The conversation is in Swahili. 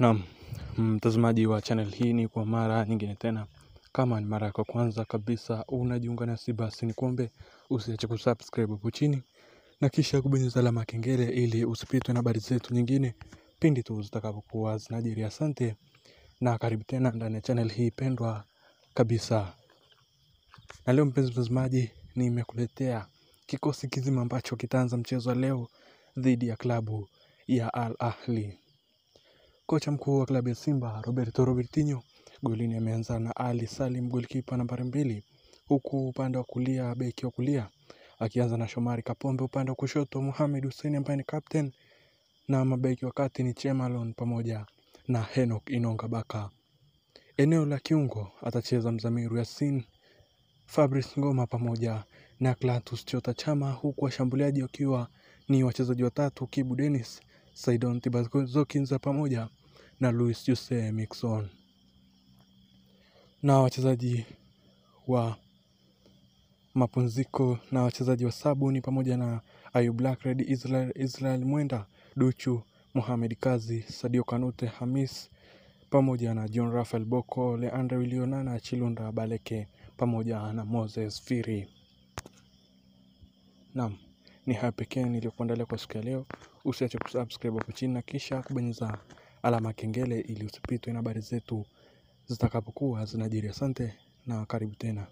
Naam, mtazamaji wa channel hii, ni kwa mara nyingine tena. Kama ni mara yako kwanza kabisa unajiunga nasi, basi ni kuombe usiache kusubscribe hapo chini na kisha kubonyeza alama kengele ili usipitwe na habari zetu nyingine pindi tu zitakapokuwa zinajiri. Asante na karibu tena ndani ya channel hii pendwa kabisa. Na leo mpenzi mtazamaji, nimekuletea kikosi kizima ambacho kitaanza mchezo leo dhidi ya klabu ya Al Ahli. Kocha mkuu wa klabu ya Simba Roberto Robertinho golini ameanza na Ali Salim golikipa nambari mbili, huku upande wa kulia beki wa kulia akianza na Shomari Kapombe, upande wa kushoto Mohamed Hussein ambaye ni captain na mabeki wa kati ni Chemalon pamoja na Henok Inonga Baka. Eneo la kiungo atacheza Mzamiru Yasin, Fabrice Ngoma pamoja na Clatous Chota Chama, huku washambuliaji wakiwa ni wachezaji watatu Kibu Dennis, Saidon Tibazokins pamoja na Luis Jose Mixon na wachezaji wa mapumziko na wachezaji wa sabu ni pamoja na Ayub Blackred, Israel, Israel Mwenda, Duchu, Mohamed Kazi, Sadio Kanute, Hamis pamoja na John Rafael Boko, Leandre Wilionana, Chilunda Baleke pamoja na Moses Firi. Naam, ni haya pekee niliyokuandalia kwa siku ya leo. Usiache kusubscribe hapo chini na kisha kubonyeza alama kengele ili usipitwe na habari zetu zitakapokuwa zinajiri. Asante na karibu tena.